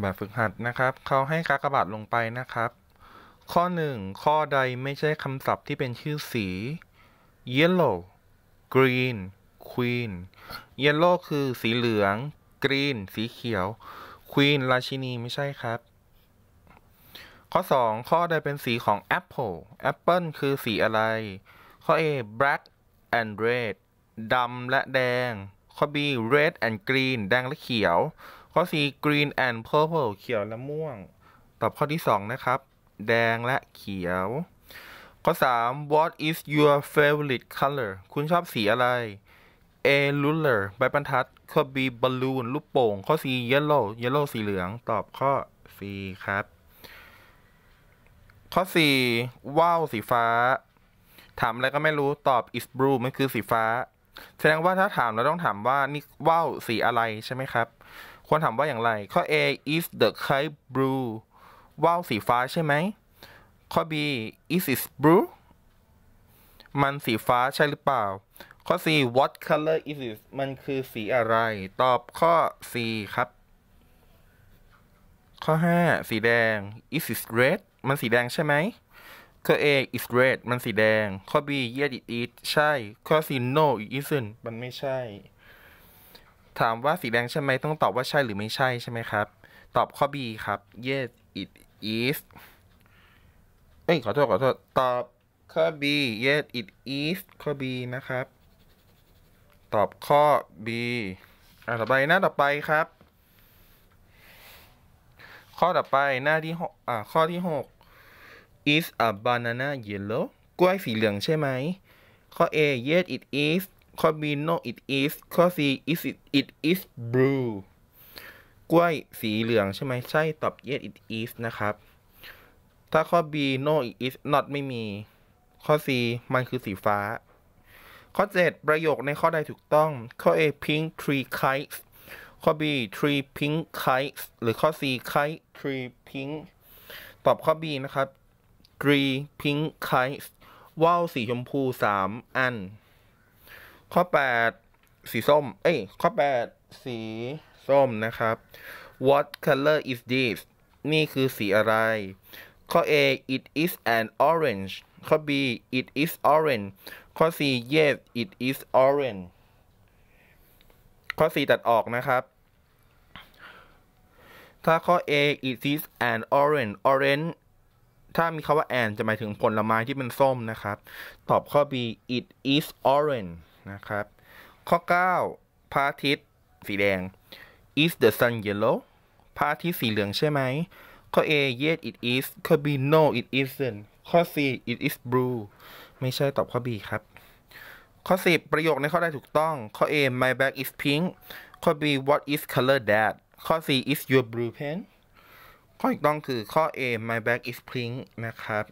แบบฝึกหัดนะครับเขาให้กากบาทลงไปนะครับ ข้อ 1 ข้อใดไม่ใช่คำศัพท์ที่เป็นชื่อสี yellow green queen yellow คือสีเหลือง green สีเขียว queen ราชินีไม่ใช่ครับ ข้อ2ข้อใดเป็นสีของ apple apple คือสีอะไร ข้อ A black and red ดำและแดงข้อ B red and green แดงและเขียวข้อ4 green and purple เขียวและม่วง ตอบข้อที่ 2 นะครับ แดงและเขียว ข้อ 3 what is your favorite color คุณชอบสีอะไร A ruler ใบบรรทัด ข้อ B balloon ลูกโป่ง ข้อ่ yellow yellow สีเหลือง ตอบข้อ่ครับ ข้อ 4ว่าวสีฟ้า ถามอะไรก็ไม่รู้ ตอบ is blue มันคือสีฟ้าแสดงว่าถ้าถามเราต้องถามว่านี่ว่าว สีอะไรใช่ไหมครับ ควรถามว่าอย่างไรข้อ A is the sky blue ว่าว สีฟ้าใช่ไหมข้อ B is it blue มันสีฟ้าใช่หรือเปล่า ข้อ C what color is it มันคือสีอะไร ตอบข้อ C ครับ ข้อ 5 สีแดง is it red มันสีแดงใช่ไหมข้อ A is red มันสีแดง ข้อ B yes it is ใช่ ข้อ C no it isn't มันไม่ใช่ ถามว่าสีแดงใช่ไหม ต้องตอบว่าใช่หรือไม่ใช่ใช่ไหมครับ ตอบข้อ B ครับ yes it is เอ้ยขอโทษขอโทษ ตอบข้อ B yes it is ข้อ B นะครับ ตอบข้อ B อ่ะต่อไปหน้าต่อไปครับ ข้อต่อไปหน้าที่หกอ่าข้อที่หก is a banana yellow กล้วยสีเหลืองใช่ไหมข้อ A yes it is ข้อ B no it is ข้อ C is it it is blue กล้วยสีเหลืองใช่ไหมใช่ ตอบ yes it is นะครับถ้าข้อ B no it is not ไม่มีข้อ C มันคือสีฟ้า ข้อ 7 ประโยคในข้อใดถูกต้องข้อ A pink tree kites ข้อ B tree pink kites หรือข้อ C kite tree pink ตอบข้อ B นะครับดรีพิงค์ไคส์ว่าวสีชมพูสามอัน ข้อแปดสีส้ม เอ้ยข้อแปดสีส้มนะครับ What color is this นี่คือสีอะไรข้อ A it is an orange ข้อ B it is orange ข้อ C yes it is orange ข้อ C ตัดออกนะครับ ถ้าข้อ A it is an orange orange ถ้ามีคาว่า and จะหมายถึงผลไม้ที่เป็นส้มนะครับ ตอบข้อ B it is orange นะครับข้อ9พระอาทิตย์สีแดง is the sun yellow พระอาทิตย์สีเหลืองใช่ไหมข้อ A yes it is ข้อ B no it isn't ข้อ C it is blue ไม่ใช่ตอบข้อ B ครับข้อ 10 ประโยคในข้อใดถูกต้องข้อ A my bag is pink ข้อ B what is color that ข้อ C is your blue pen ข้ออีกต้องคือข้อ A my bag is pink นะครับ